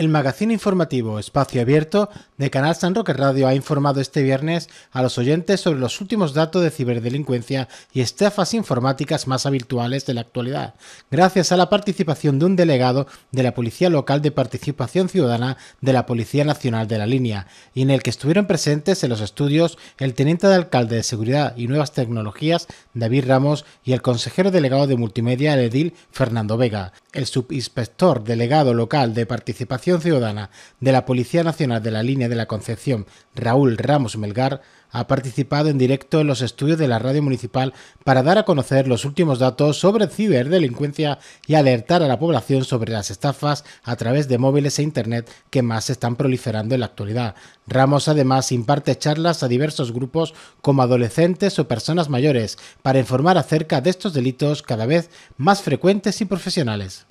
El magazine informativo Espacio Abierto de Canal San Roque Radio ha informado este viernes a los oyentes sobre los últimos datos de ciberdelincuencia y estafas informáticas más habituales de la actualidad, gracias a la participación de un delegado de la Policía Local de Participación Ciudadana de la Policía Nacional de la Línea, y en el que estuvieron presentes en los estudios el teniente de alcalde de Seguridad y Nuevas Tecnologías, David Ramos, y el consejero delegado de Multimedia, edil Fernando Vega. El subinspector delegado local de Participación Ciudadana de la Policía Nacional de la Línea de la Concepción, Raúl Ramos Melgar, ha participado en directo en los estudios de la radio municipal para dar a conocer los últimos datos sobre ciberdelincuencia y alertar a la población sobre las estafas a través de móviles e internet que más se están proliferando en la actualidad. Ramos además imparte charlas a diversos grupos como adolescentes o personas mayores para informar acerca de estos delitos cada vez más frecuentes y profesionales.